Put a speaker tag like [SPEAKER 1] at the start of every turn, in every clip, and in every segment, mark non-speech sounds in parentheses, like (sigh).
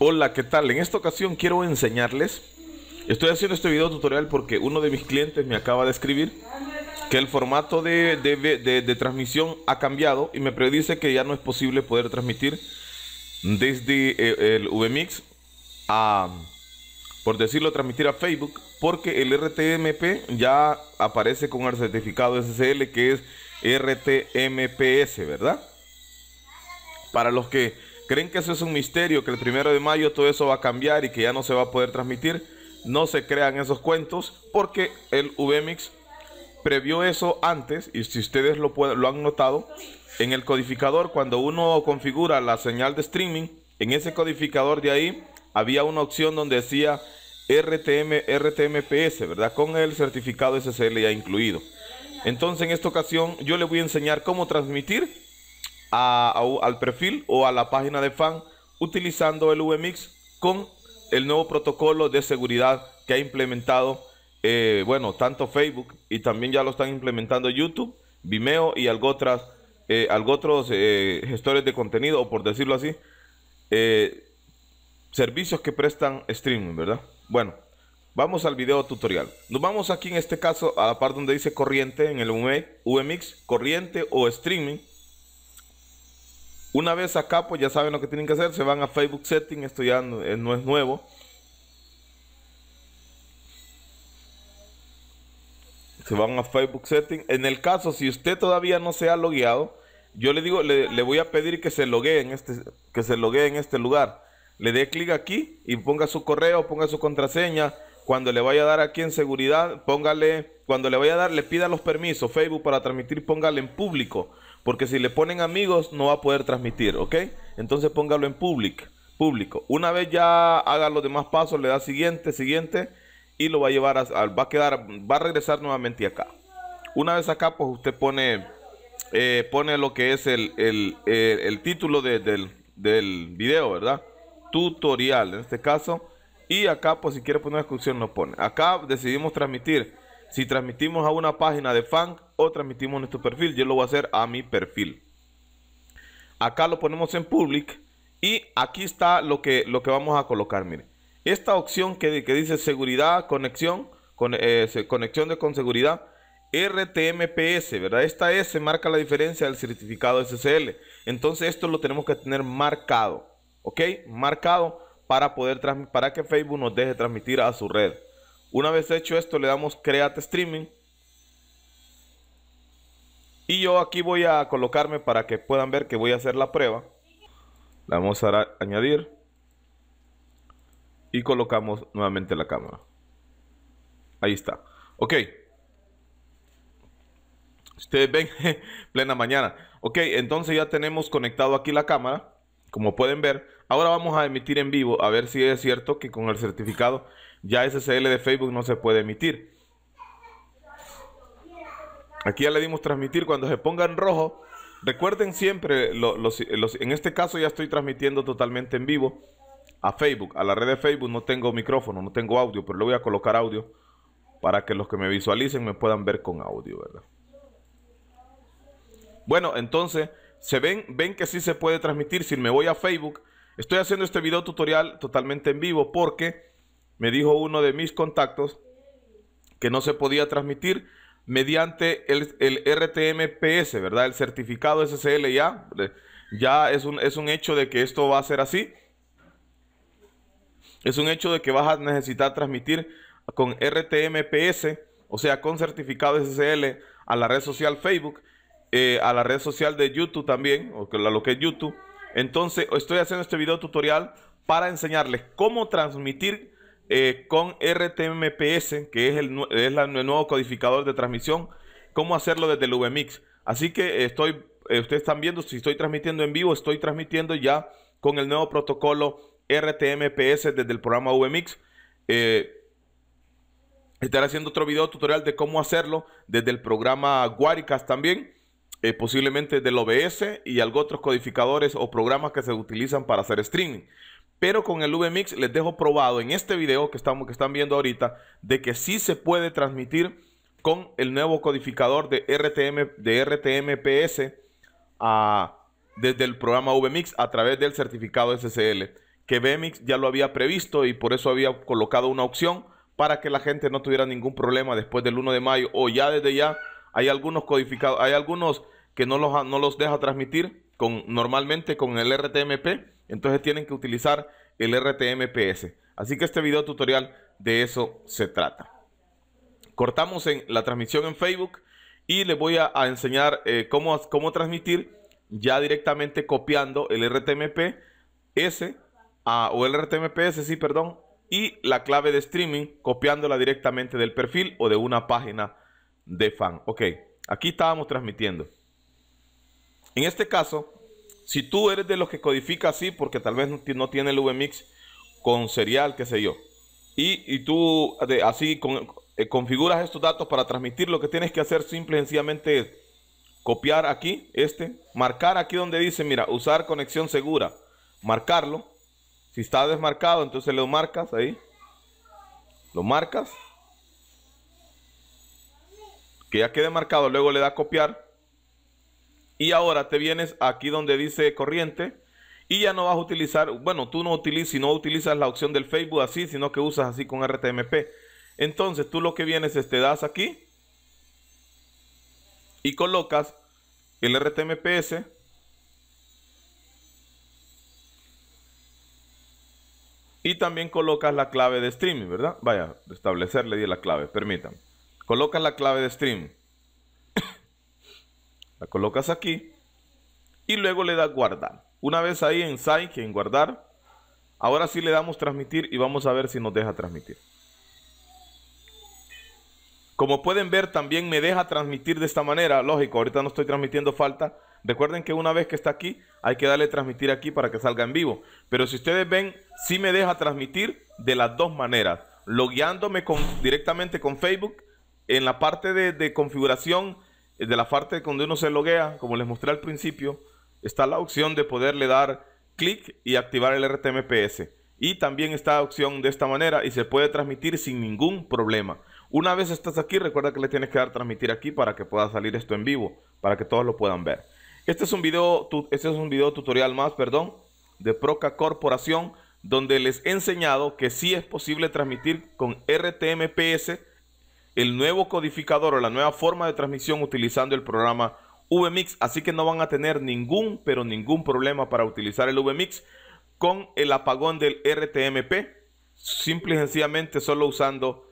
[SPEAKER 1] Hola, ¿qué tal? En esta ocasión quiero enseñarles, estoy haciendo este video tutorial porque uno de mis clientes me acaba de escribir que el formato de, de, transmisión ha cambiado y me predice que ya no es posible poder transmitir desde eh, el, VMix a, por decirlo, transmitir a Facebook porque el RTMP ya aparece con el certificado SSL que es RTMPS, ¿verdad? Para los que ¿Creen que eso es un misterio, que el primero de mayo todo eso va a cambiar y que ya no se va a poder transmitir? No se crean esos cuentos porque el VMix previó eso antes y si ustedes lo, lo han notado, en el codificador cuando uno configura la señal de streaming, en ese codificador de ahí había una opción donde decía RTM, RTMPS, ¿verdad? Con el certificado SSL ya incluido. Entonces en esta ocasión yo les voy a enseñar cómo transmitir al perfil o a la página de fan utilizando el VMix con el nuevo protocolo de seguridad que ha implementado, eh, bueno, tanto Facebook y también ya lo están implementando YouTube, Vimeo y algotras, eh, eh gestores de contenido, o por decirlo así, eh, servicios que prestan streaming, ¿verdad? Bueno, vamos al video tutorial. Nos vamos aquí en este caso a la parte donde dice corriente en el UMX, corriente o streaming. Una vez acá, pues ya saben lo que tienen que hacer. Se van a Facebook Setting. Esto ya eh, no, es nuevo. Se van a Facebook Setting. En el caso, si usted todavía no se ha logueado, yo le digo, le, voy a pedir que se loguee en este, que se loguee en este lugar. Le dé clic aquí y ponga su correo, ponga su contraseña. Cuando le vaya a dar aquí en seguridad, póngale, cuando le vaya a dar, le pida los permisos. Facebook para transmitir, póngale en público porque si le ponen amigos no va a poder transmitir, ¿ok? Entonces póngalo en public, público. Una vez ya haga los demás pasos, le da siguiente, siguiente y lo va a llevar a, va a quedar, va a regresar nuevamente acá. Una vez acá, pues usted pone, eh, pone lo que es el, título del, del video, ¿verdad? Tutorial, en este caso. Y acá, pues si quiere poner descripción, lo pone. Acá decidimos transmitir. Si transmitimos a una página de fan, o transmitimos nuestro perfil. Yo lo voy a hacer a mi perfil. Acá lo ponemos en public y aquí está lo que, lo que vamos a colocar. Mire, esta opción que, que dice seguridad, conexión, con, eh, conexión de con seguridad, RTMPS, ¿verdad? Esta S marca la diferencia del certificado SSL. Entonces esto lo tenemos que tener marcado, ¿ok? Marcado para poder para que Facebook nos deje transmitir a su red. Una vez hecho esto, le damos Create Streaming y yo aquí voy a colocarme para que puedan ver que voy a hacer la prueba. La vamos a añadir. Y colocamos nuevamente la cámara. Ahí está. Ok. Ustedes ven, (laughs) plena mañana. Ok, entonces ya tenemos conectado aquí la cámara. Como pueden ver, ahora vamos a emitir en vivo. A ver si es cierto que con el certificado ya SSL de Facebook no se puede emitir. Aquí ya le dimos transmitir. Cuando se ponga en rojo, recuerden siempre, los, en este caso ya estoy transmitiendo totalmente en vivo a Facebook, a la red de Facebook. No tengo micrófono, no tengo audio, pero le voy a colocar audio para que los que me visualicen me puedan ver con audio, ¿verdad? Bueno, entonces, se ven, ven que sí se puede transmitir. Si me voy a Facebook, estoy haciendo este video tutorial totalmente en vivo porque me dijo uno de mis contactos que no se podía transmitir mediante el, el RTMPS, ¿verdad? El certificado SSL, ya, ya es un, es un hecho de que esto va a ser así. Es un hecho de que vas a necesitar transmitir con RTMPS, o sea, con certificado SSL a la red social Facebook, eh, a la red social de YouTube también, o a lo que es YouTube. Entonces, estoy haciendo este video tutorial para enseñarles cómo transmitir eh, con RTMPS, que es el, nuevo codificador de transmisión, cómo hacerlo desde el VMix. Así que estoy, eh, ustedes están viendo, si estoy transmitiendo en vivo, estoy transmitiendo ya con el nuevo protocolo RTMPS desde el programa VMix. Eh, estaré haciendo otro video tutorial de cómo hacerlo desde el programa Guaricas también. posiblemente del OBS y algo otros codificadores o programas que se utilizan para hacer streaming. Pero con el VMix les dejo probado en este video que, estamos, que están viendo ahorita de que sí se puede transmitir con el nuevo codificador de, RTM, de RTMPS ah, desde el programa VMix a través del certificado SSL. Que VMix ya lo había previsto y por eso había colocado una opción para que la gente no tuviera ningún problema después del 1 de mayo o ya desde ya hay algunos codificados, hay algunos que no los, no los deja transmitir con, normalmente con el RTMP entonces tienen que utilizar el RTMPS. Así que este video tutorial de eso se trata. Cortamos en la transmisión en Facebook y les voy a, enseñar eh, cómo, cómo transmitir ya directamente copiando el RTMPS a, o el RTMPS, sí, perdón, y la clave de streaming copiándola directamente del perfil o de una página de fan. Ok, aquí estábamos transmitiendo. En este caso, si tú eres de los que codifica así, porque tal vez no, tiene el VMix con serial, qué sé yo, y, tú así eh, configuras estos datos para transmitir, lo que tienes que hacer simple y sencillamente es copiar aquí, este, marcar aquí donde dice, mira, usar conexión segura, marcarlo. Si está desmarcado, entonces lo marcas ahí. Lo marcas. Que ya quede marcado, luego le da copiar y ahora te vienes aquí donde dice corriente y ya no vas a utilizar, bueno, tú no utilizas, si no utilizas la opción del Facebook así, sino que usas así con RTMP. Entonces tú lo que vienes es te das aquí y colocas el RTMPS. Y también colocas la clave de streaming, ¿verdad? Vaya, establecerle di la clave, permítanme. Colocas la clave de streaming. La colocas aquí y luego le das guardar. Una vez ahí en site, en guardar, ahora sí le damos transmitir y vamos a ver si nos deja transmitir. Como pueden ver, también me deja transmitir de esta manera. Lógico, ahorita no estoy transmitiendo falta. Recuerden que una vez que está aquí, hay que darle transmitir aquí para que salga en vivo. Pero si ustedes ven, sí me deja transmitir de las dos maneras. Logueándome con, directamente con Facebook en la parte de, de configuración de la parte donde uno se loguea, como les mostré al principio, está la opción de poderle dar clic y activar el RTMPS. Y también está la opción de esta manera y se puede transmitir sin ningún problema. Una vez estás aquí, recuerda que le tienes que dar transmitir aquí para que pueda salir esto en vivo, para que todos lo puedan ver. Este es un video, este es un video tutorial más, perdón, de Proca Corporación, donde les he enseñado que sí es posible transmitir con RTMPS el nuevo codificador o la nueva forma de transmisión utilizando el programa VMix, así que no van a tener ningún, pero ningún problema para utilizar el VMix con el apagón del RTMP, simple y sencillamente solo usando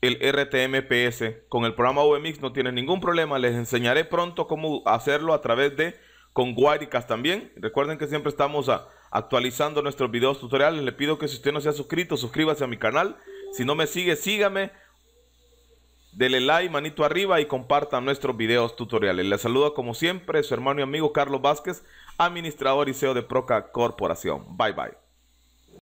[SPEAKER 1] el RTMPS. Con el programa VMix no tienen ningún problema, les enseñaré pronto cómo hacerlo a través de con Wirecast también. Recuerden que siempre estamos actualizando nuestros videos tutoriales. Le pido que si usted no se ha suscrito, suscríbase a mi canal. Si no me sigue, sígame. Dele like, manito arriba y compartan nuestros videos tutoriales. Les saludo como siempre su hermano y amigo Carlos Vázquez, administrador y CEO de Proca Corporación. Bye bye.